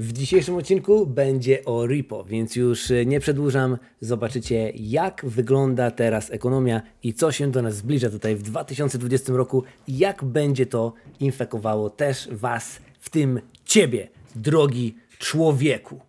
W dzisiejszym odcinku będzie o RIPO, więc już e, nie przedłużam. Zobaczycie, jak wygląda teraz ekonomia i co się do nas zbliża tutaj w 2020 roku, jak będzie to infekowało też Was, w tym Ciebie, drogi człowieku.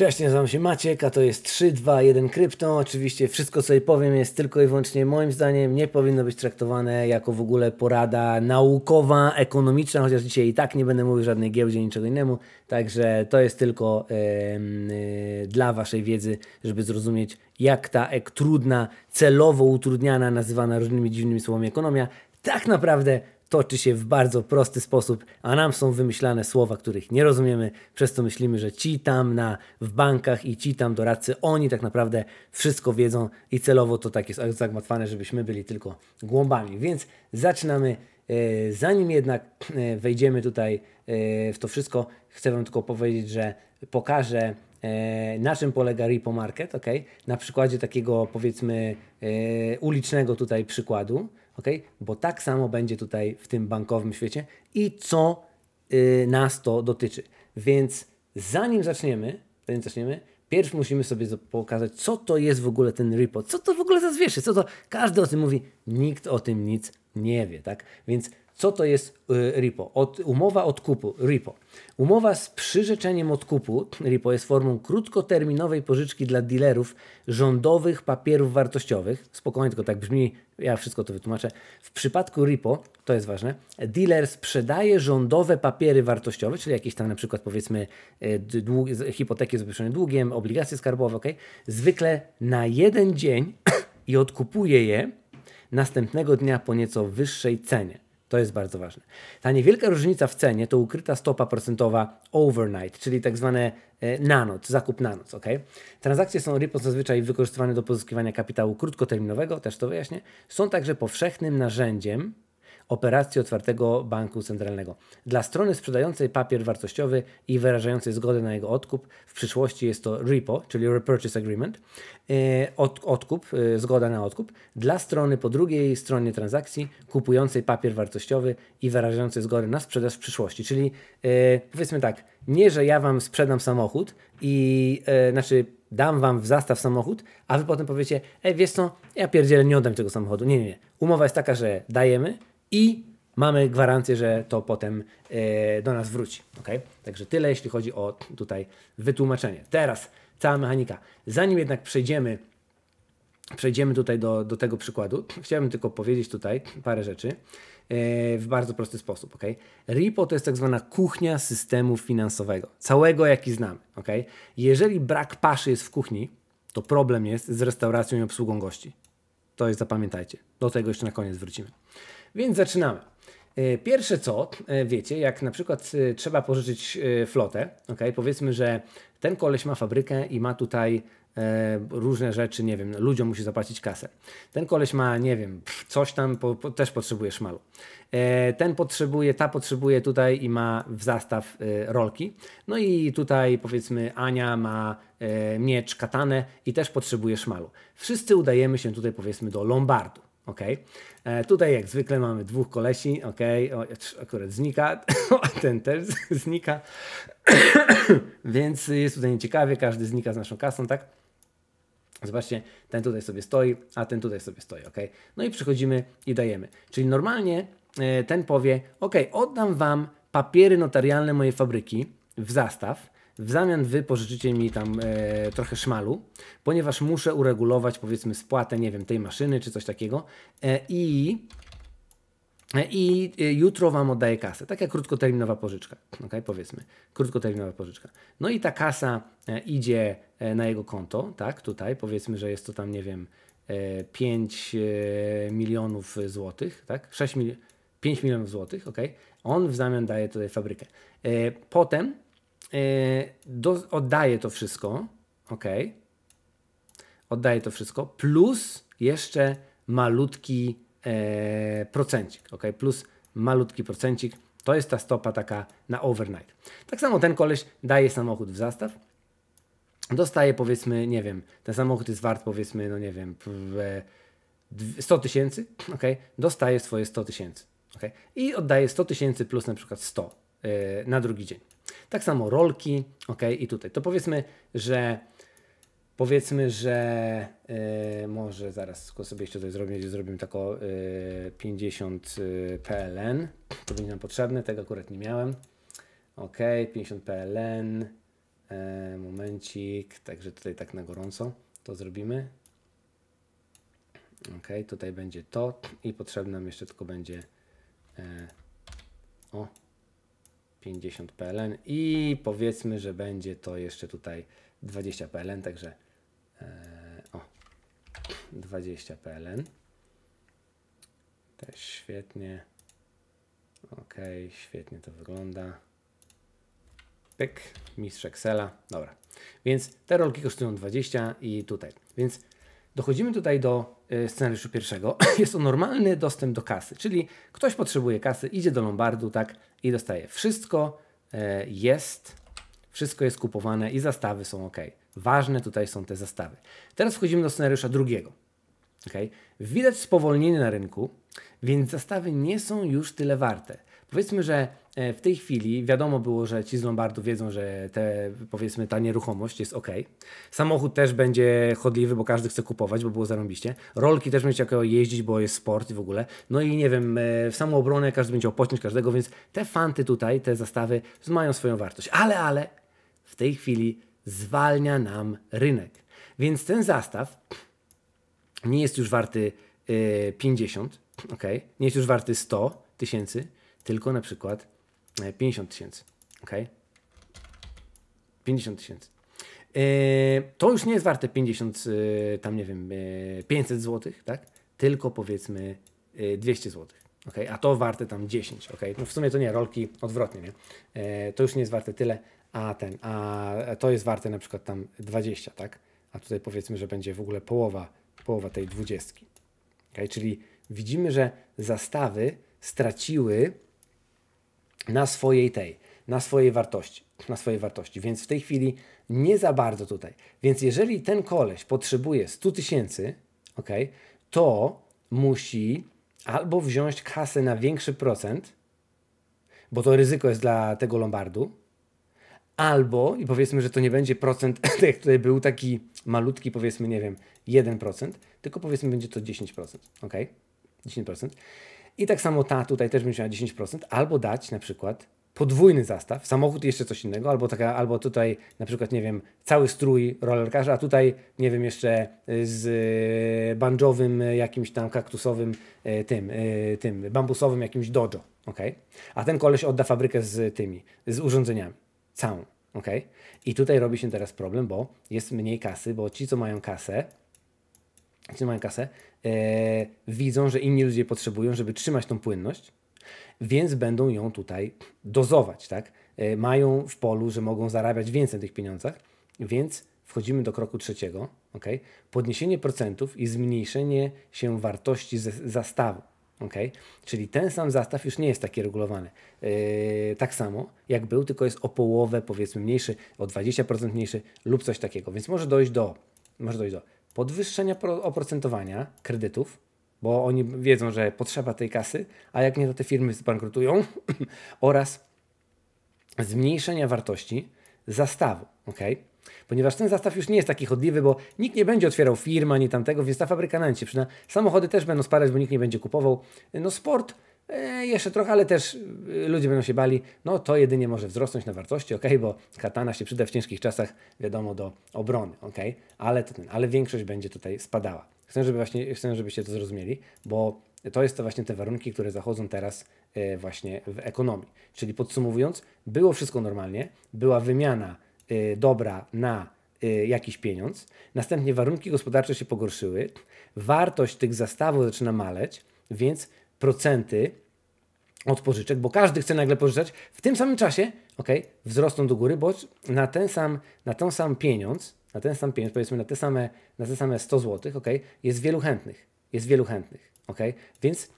Cześć, nazywam się Maciek, a to jest 3, 2, 1 Krypto. Oczywiście wszystko, co jej powiem, jest tylko i wyłącznie moim zdaniem. Nie powinno być traktowane jako w ogóle porada naukowa, ekonomiczna, chociaż dzisiaj i tak nie będę mówił żadnej giełdzie, niczego innemu. Także to jest tylko yy, yy, dla Waszej wiedzy, żeby zrozumieć, jak ta ek trudna, celowo utrudniana, nazywana różnymi dziwnymi słowami ekonomia, tak naprawdę toczy się w bardzo prosty sposób, a nam są wymyślane słowa, których nie rozumiemy, przez co myślimy, że ci tam na, w bankach i ci tam doradcy, oni tak naprawdę wszystko wiedzą i celowo to tak jest zagmatwane, żebyśmy byli tylko głąbami. Więc zaczynamy. E, zanim jednak e, wejdziemy tutaj e, w to wszystko, chcę Wam tylko powiedzieć, że pokażę na czym polega repo market, ok? Na przykładzie takiego powiedzmy ulicznego tutaj przykładu ok? Bo tak samo będzie tutaj w tym bankowym świecie i co yy, nas to dotyczy. Więc zanim zaczniemy, zanim zaczniemy, Pierwszy musimy sobie pokazać, co to jest w ogóle ten repo, co to w ogóle za zwierzę, co to, każdy o tym mówi, nikt o tym nic nie wie, tak? Więc co to jest y, RIPO? Od, umowa odkupu RIPO. Umowa z przyrzeczeniem odkupu RIPO jest formą krótkoterminowej pożyczki dla dealerów rządowych papierów wartościowych. Spokojnie, tylko tak brzmi, ja wszystko to wytłumaczę. W przypadku RIPO, to jest ważne, dealer sprzedaje rządowe papiery wartościowe, czyli jakieś tam na przykład powiedzmy e, dług, hipoteki zabezpieczone długiem, obligacje skarbowe, ok? zwykle na jeden dzień i odkupuje je następnego dnia po nieco wyższej cenie. To jest bardzo ważne. Ta niewielka różnica w cenie to ukryta stopa procentowa overnight, czyli tak zwane e, na noc, zakup na noc. Okay? Transakcje są RIPOS zazwyczaj wykorzystywane do pozyskiwania kapitału krótkoterminowego, też to wyjaśnię. Są także powszechnym narzędziem operacji otwartego banku centralnego. Dla strony sprzedającej papier wartościowy i wyrażającej zgodę na jego odkup, w przyszłości jest to repo, czyli repurchase agreement, e, od, odkup, e, zgoda na odkup. Dla strony po drugiej stronie transakcji kupującej papier wartościowy i wyrażającej zgodę na sprzedaż w przyszłości, czyli e, powiedzmy tak, nie, że ja wam sprzedam samochód i znaczy dam wam w zastaw samochód, a wy potem powiecie, ej, wiesz co, ja pierdzielę, nie oddam tego samochodu. Nie, nie, nie. Umowa jest taka, że dajemy, i mamy gwarancję, że to potem e, do nas wróci. Okay? Także tyle, jeśli chodzi o tutaj wytłumaczenie. Teraz cała mechanika. Zanim jednak przejdziemy, przejdziemy tutaj do, do tego przykładu, chciałbym tylko powiedzieć tutaj parę rzeczy e, w bardzo prosty sposób. Okay? RIPO to jest tak zwana kuchnia systemu finansowego, całego jaki znamy. Okay? Jeżeli brak paszy jest w kuchni, to problem jest z restauracją i obsługą gości. To jest, zapamiętajcie. Do tego jeszcze na koniec wrócimy. Więc zaczynamy. E, pierwsze co, e, wiecie, jak na przykład e, trzeba pożyczyć flotę, ok, powiedzmy, że ten koleś ma fabrykę i ma tutaj różne rzeczy, nie wiem, ludziom musi zapłacić kasę. Ten koleś ma, nie wiem, coś tam, po, po, też potrzebuje szmalu. ten potrzebuje, ta potrzebuje tutaj i ma w zastaw rolki. No i tutaj powiedzmy Ania ma miecz, katanę i też potrzebuje szmalu. Wszyscy udajemy się tutaj powiedzmy do Lombardu ok. E, tutaj jak zwykle mamy dwóch kolesi, ok. O, akurat znika, ten też znika, więc jest tutaj nieciekawie, każdy znika z naszą kasą, tak? Zobaczcie, ten tutaj sobie stoi, a ten tutaj sobie stoi, ok. No i przychodzimy i dajemy. Czyli normalnie e, ten powie, ok, oddam wam papiery notarialne mojej fabryki w zastaw, w zamian wy pożyczycie mi tam e, trochę szmalu, ponieważ muszę uregulować powiedzmy spłatę, nie wiem, tej maszyny czy coś takiego. E, I e, i e, jutro wam oddaję kasę. Taka krótkoterminowa pożyczka, ok? Powiedzmy, krótkoterminowa pożyczka. No i ta kasa e, idzie na jego konto, tak? Tutaj powiedzmy, że jest to tam, nie wiem, 5 milionów złotych, tak? 6 mil 5 milionów złotych, ok? On w zamian daje tutaj fabrykę. Potem E, do, oddaję to wszystko, ok, oddaję to wszystko, plus jeszcze malutki e, procencik, ok, plus malutki procencik, to jest ta stopa taka na overnight. Tak samo ten koleś daje samochód w zastaw, dostaje powiedzmy, nie wiem, ten samochód jest wart powiedzmy, no nie wiem, 100 e, tysięcy, ok, dostaje swoje 100 tysięcy, ok, i oddaje 100 tysięcy plus na przykład 100 e, na drugi dzień. Tak samo rolki, ok, i tutaj. To powiedzmy, że powiedzmy, że yy, może zaraz sobie jeszcze tutaj zrobię, zrobimy taką yy, 50 PLN. To będzie nam potrzebne, tego akurat nie miałem. Ok, 50 PLN. Yy, momencik, także tutaj tak na gorąco to zrobimy. Ok, tutaj będzie to i potrzebne nam jeszcze tylko będzie e, o, 50 PLN i powiedzmy, że będzie to jeszcze tutaj 20 PLN, także e, o 20 PLN. Też świetnie. Ok, świetnie to wygląda. Pyk, mistrz Excela. Dobra, więc te rolki kosztują 20 i tutaj. Więc dochodzimy tutaj do e, scenariuszu pierwszego. Jest to normalny dostęp do kasy, czyli ktoś potrzebuje kasy, idzie do lombardu, tak, i dostaję wszystko e, jest, wszystko jest kupowane i zastawy są ok. Ważne tutaj są te zastawy. Teraz wchodzimy do scenariusza drugiego. Okay? Widać spowolnienie na rynku, więc zastawy nie są już tyle warte. Powiedzmy, że e, w tej chwili wiadomo było, że ci z Lombardu wiedzą, że te, powiedzmy, ta nieruchomość jest ok. Samochód też będzie chodliwy, bo każdy chce kupować, bo było zarąbiście. Rolki też będzie jako jeździć, bo jest sport i w ogóle. No i nie wiem, e, w obronę każdy będzie opociąć każdego, więc te fanty tutaj, te zastawy mają swoją wartość. Ale, ale w tej chwili zwalnia nam rynek. Więc ten zastaw nie jest już warty 50, e, ok, nie jest już warty 100 tysięcy, tylko na przykład 50 e, tysięcy. ok? 50 tysięcy. E, to już nie jest warte 50, e, tam nie wiem, 500 zł, tak? Tylko powiedzmy 200 zł. Okay? A to warte tam 10. Okay? No w sumie to nie, rolki odwrotnie, nie? To już nie jest warte tyle, a ten, a to jest warte na przykład tam 20, tak? A tutaj powiedzmy, że będzie w ogóle połowa, połowa tej 20. Okay? Czyli widzimy, że zastawy straciły na swojej tej, na swojej wartości, na swojej wartości. Więc w tej chwili nie za bardzo tutaj. Więc jeżeli ten koleś potrzebuje 100 tysięcy, ok, to musi albo wziąć kasę na większy procent, bo to ryzyko jest dla tego Lombardu, albo, i powiedzmy, że to nie będzie procent, jak tutaj był taki malutki, powiedzmy, nie wiem, 1%, tylko powiedzmy będzie to 10%, ok? 10%. I tak samo ta tutaj też będzie miała 10%, albo dać na przykład podwójny zastaw, samochód jeszcze coś innego, albo, taka, albo tutaj na przykład, nie wiem, cały strój rollerkarza, a tutaj, nie wiem, jeszcze y, z y, banżowym y, jakimś tam kaktusowym tym, tym bambusowym jakimś dojo, ok? A ten koleś odda fabrykę z tymi, z urządzeniami, całą, ok? I tutaj robi się teraz problem, bo jest mniej kasy, bo ci, co mają kasę, czy mają kasę, e, widzą, że inni ludzie potrzebują, żeby trzymać tą płynność, więc będą ją tutaj dozować, tak? E, mają w polu, że mogą zarabiać więcej na tych pieniądzach, więc wchodzimy do kroku trzeciego, ok? podniesienie procentów i zmniejszenie się wartości zastawu. ok? Czyli ten sam zastaw już nie jest taki regulowany. E, tak samo jak był, tylko jest o połowę, powiedzmy, mniejszy, o 20% mniejszy lub coś takiego. Więc może dojść do, może dojść do podwyższenia oprocentowania kredytów, bo oni wiedzą, że potrzeba tej kasy, a jak nie, to te firmy zbankrutują, oraz zmniejszenia wartości zastawu. Okay? Ponieważ ten zastaw już nie jest taki chodliwy, bo nikt nie będzie otwierał firmy ani tamtego, więc ta fabryka nam Samochody też będą spadać, bo nikt nie będzie kupował. No sport E, jeszcze trochę, ale też y, ludzie będą się bali, no to jedynie może wzrosnąć na wartości, ok, bo katana się przyda w ciężkich czasach, wiadomo, do obrony, ok, ale, ale większość będzie tutaj spadała. Chcę, żeby właśnie, chcę, żebyście to zrozumieli, bo to jest to właśnie te warunki, które zachodzą teraz e, właśnie w ekonomii. Czyli podsumowując, było wszystko normalnie, była wymiana e, dobra na jakiś pieniądz, następnie warunki gospodarcze się pogorszyły, wartość tych zastawów zaczyna maleć, więc procenty od pożyczek, bo każdy chce nagle pożyczać, w tym samym czasie okay, wzrosną do góry, bo na ten sam, na ten sam pieniądz, na ten sam pieniądz, powiedzmy na te same, na te same 100 zł, okay, jest wielu chętnych. Jest wielu chętnych, okay? więc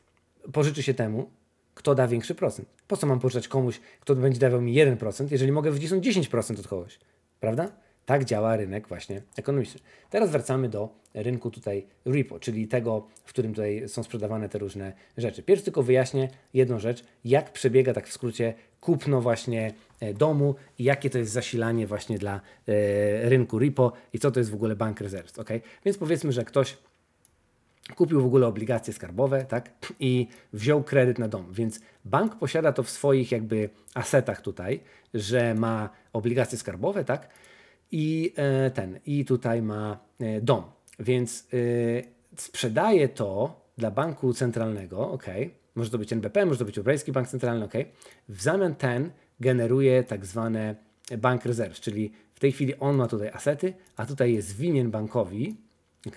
pożyczy się temu, kto da większy procent. Po co mam pożyczać komuś, kto będzie dawał mi 1%, jeżeli mogę wycisnąć 10% od kogoś, prawda? Tak działa rynek właśnie ekonomiczny. Teraz wracamy do rynku tutaj repo, czyli tego, w którym tutaj są sprzedawane te różne rzeczy. Pierwszy tylko wyjaśnię jedną rzecz, jak przebiega tak w skrócie kupno właśnie e, domu i jakie to jest zasilanie właśnie dla e, rynku repo i co to jest w ogóle bank rezerw. Ok, Więc powiedzmy, że ktoś kupił w ogóle obligacje skarbowe, tak? I wziął kredyt na dom. Więc bank posiada to w swoich jakby asetach tutaj, że ma obligacje skarbowe, tak? i e, ten, i tutaj ma e, dom. Więc e, sprzedaje to dla banku centralnego, ok, może to być NBP, może to być Europejski Bank Centralny, ok. W zamian ten generuje tak zwane bank rezerw, czyli w tej chwili on ma tutaj asety, a tutaj jest winien bankowi, ok,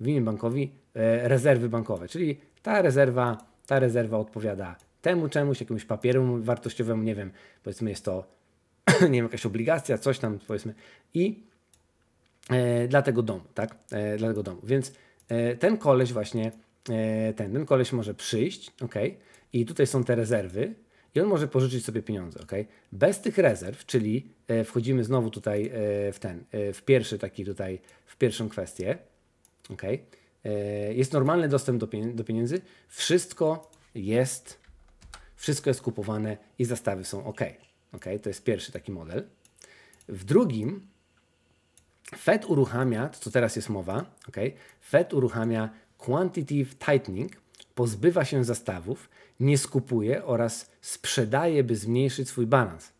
winien bankowi rezerwy bankowe, czyli ta rezerwa, ta rezerwa odpowiada temu czemuś, jakiemuś papieru wartościowemu, nie wiem, powiedzmy jest to nie wiem, jakaś obligacja, coś tam powiedzmy i e, dla tego domu, tak? E, dla tego domu. Więc e, ten koleś właśnie, e, ten, ten koleś może przyjść, ok? I tutaj są te rezerwy i on może pożyczyć sobie pieniądze, ok? Bez tych rezerw, czyli e, wchodzimy znowu tutaj e, w ten, w pierwszy taki tutaj, w pierwszą kwestię, ok? Jest normalny dostęp do, pieni do pieniędzy, wszystko jest, wszystko jest kupowane i zastawy są ok. Ok, to jest pierwszy taki model. W drugim Fed uruchamia, to co teraz jest mowa, ok, Fed uruchamia quantitative tightening, pozbywa się zastawów, nie skupuje oraz sprzedaje, by zmniejszyć swój balans.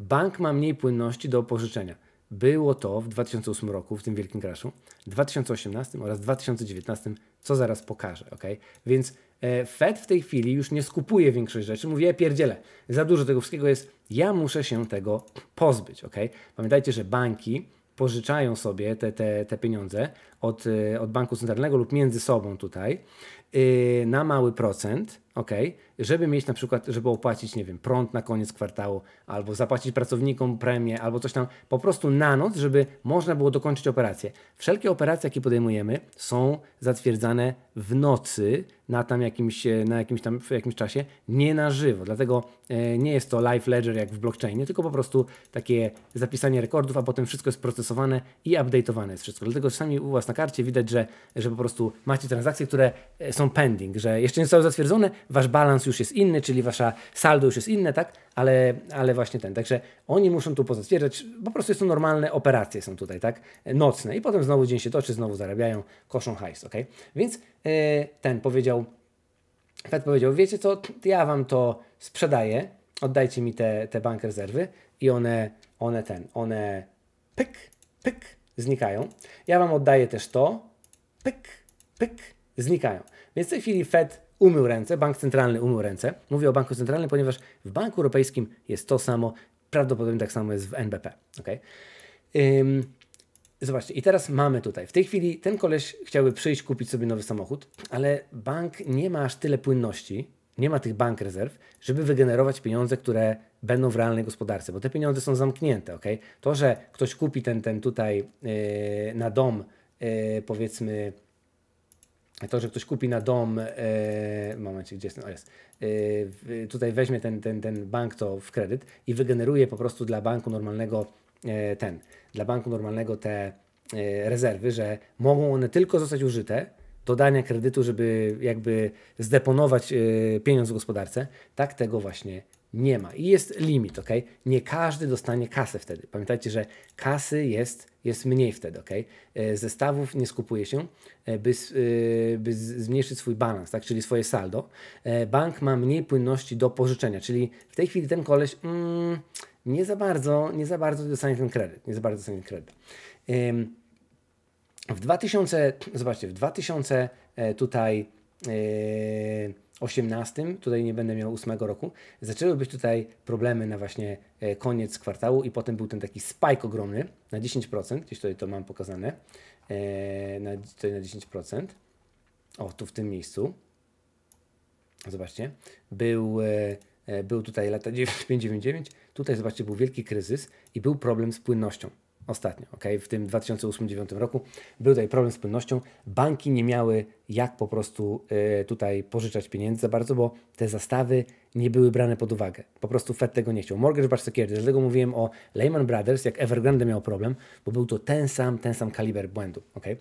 Bank ma mniej płynności do pożyczenia było to w 2008 roku, w tym wielkim crashu, 2018 oraz 2019, co zaraz pokażę, ok? Więc e, Fed w tej chwili już nie skupuje większość rzeczy, mówi, pierdziele, pierdzielę, za dużo tego wszystkiego jest, ja muszę się tego pozbyć, ok? Pamiętajcie, że banki pożyczają sobie te, te, te pieniądze od, e, od banku centralnego lub między sobą tutaj e, na mały procent, ok, żeby mieć na przykład, żeby opłacić, nie wiem, prąd na koniec kwartału, albo zapłacić pracownikom premię, albo coś tam, po prostu na noc, żeby można było dokończyć operację. Wszelkie operacje, jakie podejmujemy, są zatwierdzane w nocy na tam jakimś, na jakimś tam, w jakimś czasie, nie na żywo. Dlatego e, nie jest to live ledger jak w blockchainie, tylko po prostu takie zapisanie rekordów, a potem wszystko jest procesowane i update'owane jest wszystko. Dlatego sami u Was na karcie widać, że, że po prostu macie transakcje, które e, są pending, że jeszcze nie zostały zatwierdzone, wasz balans już jest inny, czyli wasza saldo już jest inne, tak? Ale, ale właśnie ten. Także oni muszą tu pozatwierdzać, po prostu są normalne operacje są tutaj, tak? Nocne. I potem znowu dzień się toczy, znowu zarabiają, koszą hajs, ok? Więc e, ten powiedział, Fed powiedział, wiecie co, ja wam to sprzedaję, oddajcie mi te, te bank rezerwy i one, one ten, one pyk, pyk, znikają. Ja wam oddaję też to, pyk, pyk, znikają. Więc w tej chwili Fed umył ręce, bank centralny umył ręce. Mówię o banku centralnym, ponieważ w Banku Europejskim jest to samo, prawdopodobnie tak samo jest w NBP. Okay? Ym, zobaczcie, i teraz mamy tutaj, w tej chwili ten koleś chciałby przyjść, kupić sobie nowy samochód, ale bank nie ma aż tyle płynności, nie ma tych bank rezerw, żeby wygenerować pieniądze, które będą w realnej gospodarce, bo te pieniądze są zamknięte. Okay? To, że ktoś kupi ten, ten tutaj yy, na dom, yy, powiedzmy, to, że ktoś kupi na dom, e, momencie, gdzie jest ten, o jest, e, tutaj weźmie ten, ten, ten bank to w kredyt i wygeneruje po prostu dla banku normalnego e, ten, dla banku normalnego te e, rezerwy, że mogą one tylko zostać użyte do dania kredytu, żeby jakby zdeponować e, pieniądz w gospodarce, tak tego właśnie nie ma. I jest limit, ok? Nie każdy dostanie kasę wtedy. Pamiętajcie, że kasy jest, jest mniej wtedy, ok? E, zestawów nie skupuje się, e, by, e, by zmniejszyć swój balans, tak? Czyli swoje saldo. Bank ma mniej płynności do pożyczenia, czyli w tej chwili ten koleś mm, nie za bardzo, nie za bardzo dostanie ten kredyt. Nie za bardzo dostanie ten kredyt. W 2000, zobaczcie, w 2000 tutaj. Yy, 18, tutaj nie będę miał 8 roku, zaczęły być tutaj problemy na właśnie e, koniec kwartału i potem był ten taki spike ogromny na 10%, gdzieś tutaj to mam pokazane, e, na, tutaj na 10%, o tu w tym miejscu, zobaczcie, był, e, był tutaj lata 999, tutaj zobaczcie był wielki kryzys i był problem z płynnością ostatnio, okay? w tym 2008-2009 roku, był tutaj problem z płynnością. Banki nie miały jak po prostu e, tutaj pożyczać pieniędzy za bardzo, bo te zastawy nie były brane pod uwagę. Po prostu Fed tego nie chciał. Mortgage Bar Security, dlatego mówiłem o Lehman Brothers, jak Evergrande miał problem, bo był to ten sam, ten sam kaliber błędu. Okay?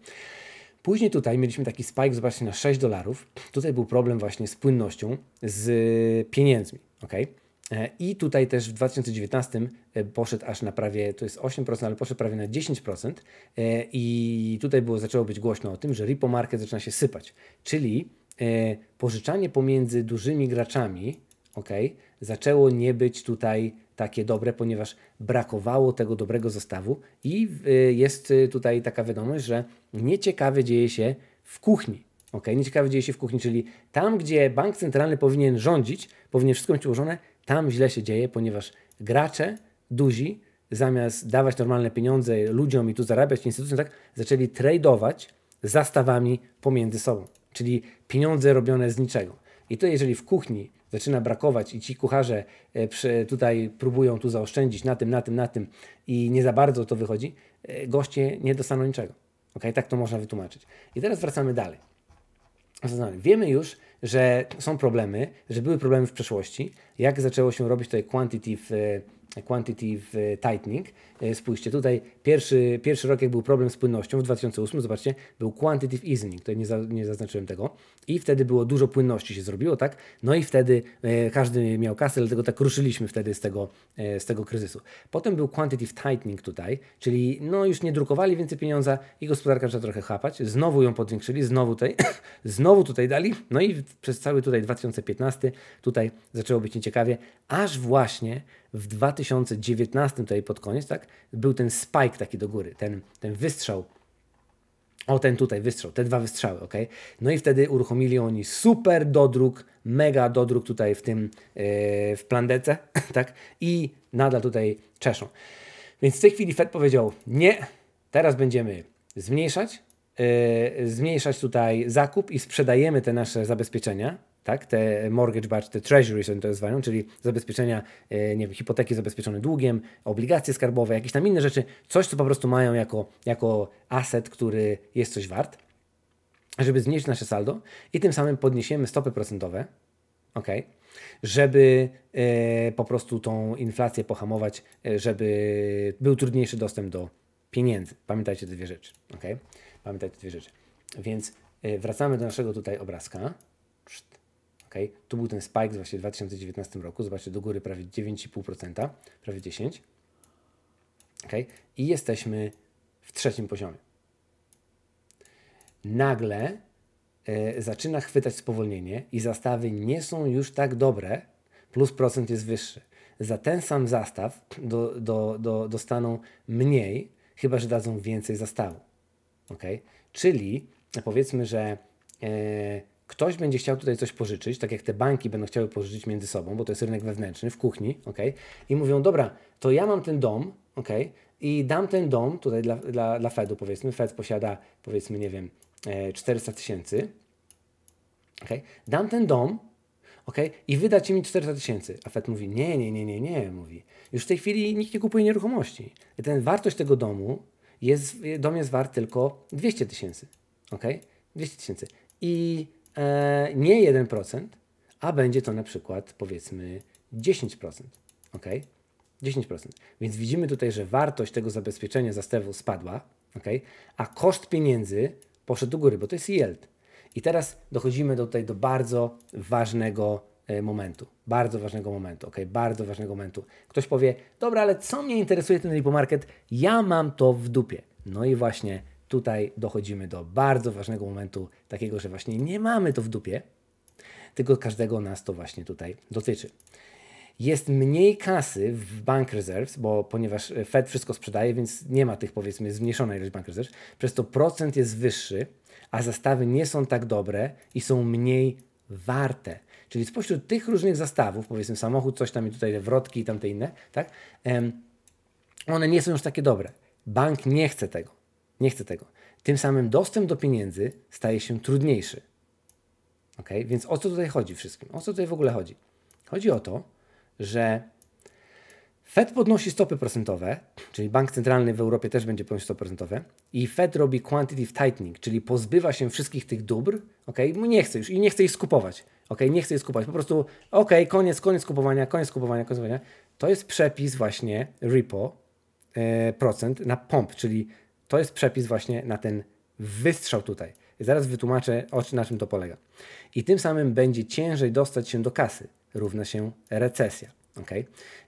Później tutaj mieliśmy taki spike, zobaczcie, na 6 dolarów. Tutaj był problem właśnie z płynnością, z pieniędzmi. Okay? E, I tutaj też w 2019 e, poszedł aż na prawie, to jest 8%, ale poszedł prawie na 10%. E, I tutaj było, zaczęło być głośno o tym, że repo market zaczyna się sypać, czyli pożyczanie pomiędzy dużymi graczami ok, zaczęło nie być tutaj takie dobre, ponieważ brakowało tego dobrego zestawu i jest tutaj taka wiadomość, że nieciekawie dzieje się w kuchni. Ok, nieciekawie dzieje się w kuchni, czyli tam, gdzie bank centralny powinien rządzić, powinien wszystko mieć ułożone, tam źle się dzieje, ponieważ gracze duzi zamiast dawać normalne pieniądze ludziom i tu zarabiać instytucjom, tak, zaczęli tradeować zastawami pomiędzy sobą, czyli pieniądze robione z niczego. I to jeżeli w kuchni zaczyna brakować i ci kucharze e, tutaj próbują tu zaoszczędzić na tym, na tym, na tym i nie za bardzo to wychodzi, e, goście nie dostaną niczego. Ok, tak to można wytłumaczyć. I teraz wracamy dalej. Wiemy już, że są problemy, że były problemy w przeszłości, jak zaczęło się robić tutaj quantitative, e, quantitative e, tightening. E, spójrzcie, tutaj pierwszy, pierwszy rok, jak był problem z płynnością w 2008, zobaczcie, był quantitative easing, tutaj nie, za, nie zaznaczyłem tego, i wtedy było dużo płynności się zrobiło, tak? No i wtedy każdy miał kasę, dlatego tak ruszyliśmy wtedy z tego, z tego kryzysu. Potem był quantitative tightening tutaj, czyli no już nie drukowali więcej pieniądza i gospodarka zaczęła trochę chapać, znowu ją podwiększyli, znowu tutaj, znowu tutaj dali, no i przez cały tutaj 2015 tutaj zaczęło być nieciekawe ciekawie, aż właśnie w 2019, tutaj pod koniec, tak, był ten spike taki do góry, ten, ten wystrzał. O, ten tutaj wystrzał, te dwa wystrzały, ok? No i wtedy uruchomili oni super dodruk, mega dodruk tutaj w tym, yy, w plandece, tak? I nadal tutaj czeszą. Więc w tej chwili Fed powiedział, nie, teraz będziemy zmniejszać, e, zmniejszać tutaj zakup i sprzedajemy te nasze zabezpieczenia, tak? Te mortgage backed, te treasuries oni to nazywają, czyli zabezpieczenia, e, nie wiem, hipoteki zabezpieczone długiem, obligacje skarbowe, jakieś tam inne rzeczy, coś, co po prostu mają jako, jako aset, który jest coś wart, żeby zmniejszyć nasze saldo i tym samym podniesiemy stopy procentowe, ok? żeby e, po prostu tą inflację pohamować, e, żeby był trudniejszy dostęp do pieniędzy. Pamiętajcie te dwie rzeczy, ok? Pamiętajcie te dwie rzeczy. Więc wracamy do naszego tutaj obrazka. Okay? Tu był ten spike właśnie w 2019 roku, zobaczcie, do góry prawie 9,5%, prawie 10%. Okay? I jesteśmy w trzecim poziomie. Nagle e, zaczyna chwytać spowolnienie i zastawy nie są już tak dobre, plus procent jest wyższy. Za ten sam zastaw do, do, do, dostaną mniej, chyba że dadzą więcej zastawu. Okay? Czyli powiedzmy, że e, ktoś będzie chciał tutaj coś pożyczyć, tak jak te banki będą chciały pożyczyć między sobą, bo to jest rynek wewnętrzny, w kuchni, ok? I mówią, dobra, to ja mam ten dom, ok? I dam ten dom tutaj dla, dla, dla Fedu, powiedzmy. Fed posiada, powiedzmy, nie wiem, 400 e, tysięcy. ok? Dam ten dom, ok? I wydacie mi 400 tysięcy. A Fed mówi, nie, nie, nie, nie, nie, mówi. Już w tej chwili nikt nie kupuje nieruchomości. ten wartość tego domu jest, dom jest wart tylko 200 tysięcy, ok? 200 tysięcy. I E, nie 1%, a będzie to na przykład powiedzmy 10%. ok? 10%. Więc widzimy tutaj, że wartość tego zabezpieczenia zastawu spadła, ok? a koszt pieniędzy poszedł do góry, bo to jest yield. I teraz dochodzimy tutaj do bardzo ważnego e, momentu. Bardzo ważnego momentu, ok? Bardzo ważnego momentu. Ktoś powie, dobra, ale co mnie interesuje ten repo market? Ja mam to w dupie. No i właśnie tutaj dochodzimy do bardzo ważnego momentu, takiego, że właśnie nie mamy to w dupie, tylko każdego nas to właśnie tutaj dotyczy. Jest mniej kasy w bank reserves, bo ponieważ Fed wszystko sprzedaje, więc nie ma tych powiedzmy zmniejszona ilość bank reserves, przez to procent jest wyższy, a zastawy nie są tak dobre i są mniej warte. Czyli spośród tych różnych zastawów, powiedzmy samochód, coś tam i tutaj wrotki i tamte inne, tak, one nie są już takie dobre. Bank nie chce tego. Nie chcę tego. Tym samym dostęp do pieniędzy staje się trudniejszy. Ok? Więc o co tutaj chodzi wszystkim? O co tutaj w ogóle chodzi? Chodzi o to, że Fed podnosi stopy procentowe, czyli bank centralny w Europie też będzie podnosił stopy procentowe i Fed robi quantitative tightening, czyli pozbywa się wszystkich tych dóbr, ok? nie chce już i nie chce ich skupować, ok? Nie chce ich skupować, po prostu ok, koniec, koniec kupowania, koniec kupowania, koniec kupowania. To jest przepis właśnie repo, e, procent na pomp, czyli to jest przepis właśnie na ten wystrzał tutaj. Zaraz wytłumaczę, o czym, na czym to polega. I tym samym będzie ciężej dostać się do kasy, równa się recesja. Okay?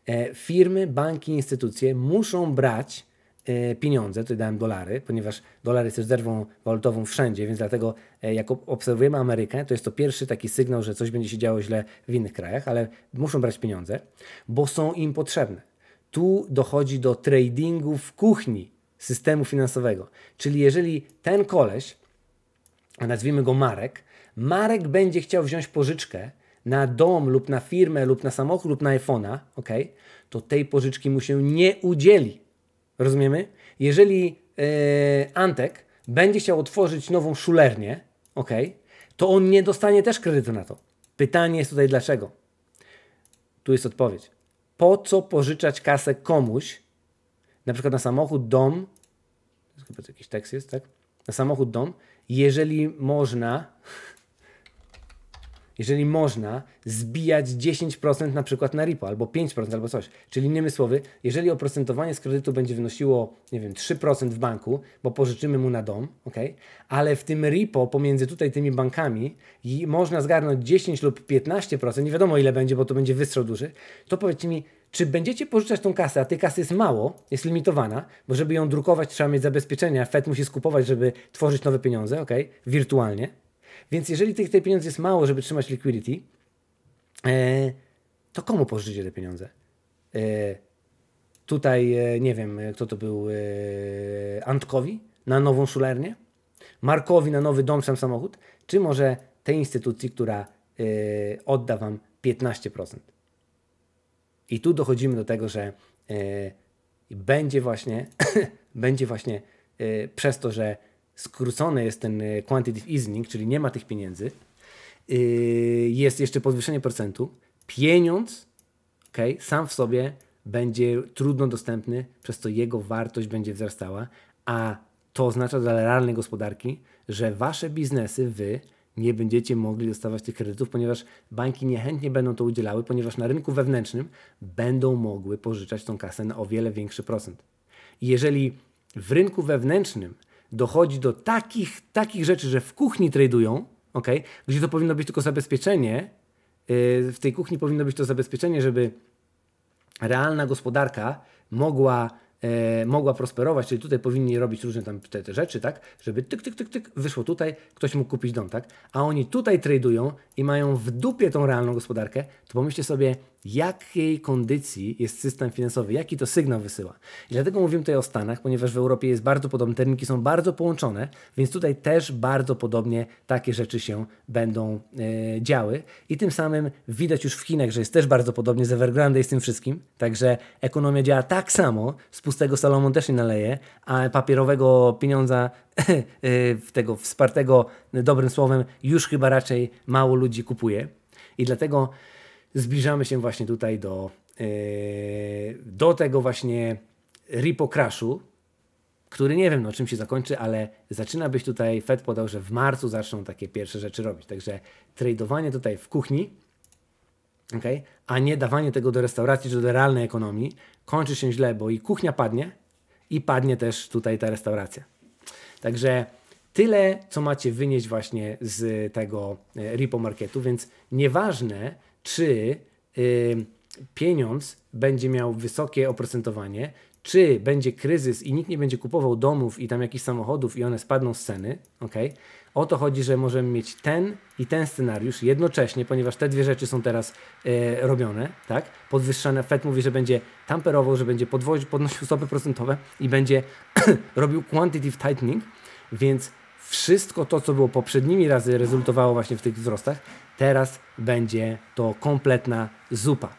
E, firmy, banki, instytucje muszą brać e, pieniądze, tutaj dałem dolary, ponieważ dolary jest rezerwą zerwą walutową wszędzie, więc dlatego e, jak obserwujemy Amerykę, to jest to pierwszy taki sygnał, że coś będzie się działo źle w innych krajach, ale muszą brać pieniądze, bo są im potrzebne. Tu dochodzi do tradingu w kuchni systemu finansowego. Czyli jeżeli ten koleś, nazwijmy go Marek, Marek będzie chciał wziąć pożyczkę na dom lub na firmę lub na samochód lub na iPhone'a, ok, to tej pożyczki mu się nie udzieli. Rozumiemy? Jeżeli yy, Antek będzie chciał otworzyć nową szulernię, ok, to on nie dostanie też kredytu na to. Pytanie jest tutaj dlaczego? Tu jest odpowiedź. Po co pożyczać kasę komuś, na przykład na samochód, dom, chyba to jakiś tekst jest, tak? Na samochód, dom, jeżeli można, jeżeli można zbijać 10% na przykład na repo, albo 5% albo coś. Czyli innymi słowy, jeżeli oprocentowanie z kredytu będzie wynosiło, nie wiem, 3% w banku, bo pożyczymy mu na dom, ok? Ale w tym repo pomiędzy tutaj tymi bankami można zgarnąć 10 lub 15%, nie wiadomo ile będzie, bo to będzie wystrzał duży, to powiedzcie mi, czy będziecie pożyczać tą kasę, a tej kasy jest mało, jest limitowana, bo żeby ją drukować trzeba mieć zabezpieczenia, Fed musi skupować, żeby tworzyć nowe pieniądze, ok, wirtualnie. Więc jeżeli tych, tej pieniędzy jest mało, żeby trzymać liquidity, e, to komu pożyczycie te pieniądze? E, tutaj, e, nie wiem, e, kto to był, e, Antkowi na nową szulernię? Markowi na nowy dom, sam samochód? Czy może tej instytucji, która e, odda Wam 15%? I tu dochodzimy do tego, że e, będzie właśnie, będzie właśnie e, przez to, że skrócony jest ten e, quantitative easing, czyli nie ma tych pieniędzy, jest jeszcze podwyższenie procentu. Pieniądz okay, sam w sobie będzie trudno dostępny, przez co jego wartość będzie wzrastała, a to oznacza dla realnej gospodarki, że wasze biznesy, wy nie będziecie mogli dostawać tych kredytów, ponieważ banki niechętnie będą to udzielały, ponieważ na rynku wewnętrznym będą mogły pożyczać tą kasę na o wiele większy procent. jeżeli w rynku wewnętrznym dochodzi do takich, takich rzeczy, że w kuchni tradują, okay, gdzie to powinno być tylko zabezpieczenie, y, w tej kuchni powinno być to zabezpieczenie, żeby realna gospodarka mogła e, mogła prosperować, czyli tutaj powinni robić różne tam te, te, rzeczy, tak, żeby tyk, tyk, tyk, tyk, wyszło tutaj, ktoś mógł kupić dom, tak, a oni tutaj tradują i mają w dupie tą realną gospodarkę, to pomyślcie sobie, jakiej kondycji jest system finansowy, jaki to sygnał wysyła. I dlatego mówimy tutaj o Stanach, ponieważ w Europie jest bardzo podobne, te rynki są bardzo połączone, więc tutaj też bardzo podobnie takie rzeczy się będą e, działy. I tym samym widać już w Chinach, że jest też bardzo podobnie z Evergrande i z tym wszystkim. Także ekonomia działa tak samo, z pustego Salomon też nie naleje, a papierowego pieniądza e, tego wspartego dobrym słowem już chyba raczej mało ludzi kupuje. I dlatego zbliżamy się właśnie tutaj do, e, do tego właśnie repo crashu, który nie wiem, no czym się zakończy, ale zaczyna być tutaj, Fed podał, że w marcu zaczną takie pierwsze rzeczy robić. Także tradowanie tutaj w kuchni, okay, a nie dawanie tego do restauracji czy do realnej ekonomii, kończy się źle, bo i kuchnia padnie, i padnie też tutaj ta restauracja. Także tyle, co macie wynieść właśnie z tego e, repo marketu, więc nieważne, czy y, pieniądz będzie miał wysokie oprocentowanie, czy będzie kryzys i nikt nie będzie kupował domów i tam jakichś samochodów i one spadną z ceny, ok? o to chodzi, że możemy mieć ten i ten scenariusz jednocześnie, ponieważ te dwie rzeczy są teraz y, robione, tak? Podwyższane, Fed mówi, że będzie tamperował, że będzie podwoził, podnosił stopy procentowe i będzie robił quantitative tightening, więc wszystko to, co było poprzednimi razy, rezultowało właśnie w tych wzrostach. Teraz będzie to kompletna zupa.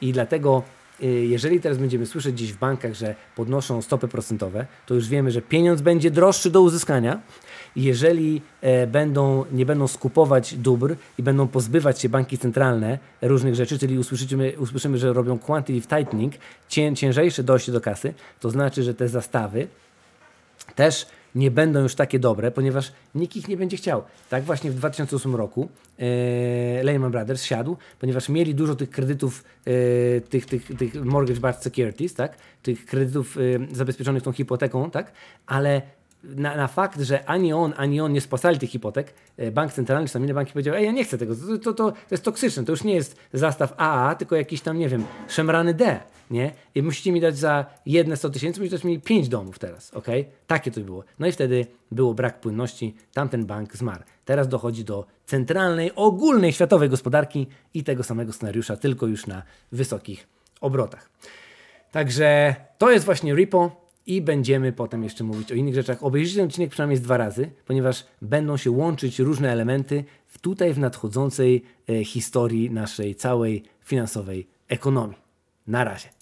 I dlatego, y, jeżeli teraz będziemy słyszeć gdzieś w bankach, że podnoszą stopy procentowe, to już wiemy, że pieniądz będzie droższy do uzyskania. Jeżeli e, będą, nie będą skupować dóbr i będą pozbywać się banki centralne różnych rzeczy, czyli usłyszymy, usłyszymy że robią quantitative tightening, cię, ciężejsze dojście do kasy, to znaczy, że te zastawy też nie będą już takie dobre, ponieważ nikt ich nie będzie chciał. Tak właśnie w 2008 roku e, Lehman Brothers siadł, ponieważ mieli dużo tych kredytów, e, tych, tych, tych mortgage-backed securities, tak? tych kredytów e, zabezpieczonych tą hipoteką, tak? ale na, na, fakt, że ani on, ani on nie spłacali tych hipotek, e, bank centralny czy tam inne banki powiedział, ej, ja nie chcę tego, to, to, to, jest toksyczne, to już nie jest zastaw AA, tylko jakiś tam, nie wiem, szemrany D, nie? I musicie mi dać za jedne 100 tysięcy, musicie dać mi 5 domów teraz, ok? Takie to było. No i wtedy było brak płynności, tamten bank zmarł. Teraz dochodzi do centralnej, ogólnej, światowej gospodarki i tego samego scenariusza, tylko już na wysokich obrotach. Także to jest właśnie repo, i będziemy potem jeszcze mówić o innych rzeczach. Obejrzyjcie ten odcinek przynajmniej dwa razy, ponieważ będą się łączyć różne elementy tutaj w nadchodzącej e, historii naszej całej finansowej ekonomii. Na razie.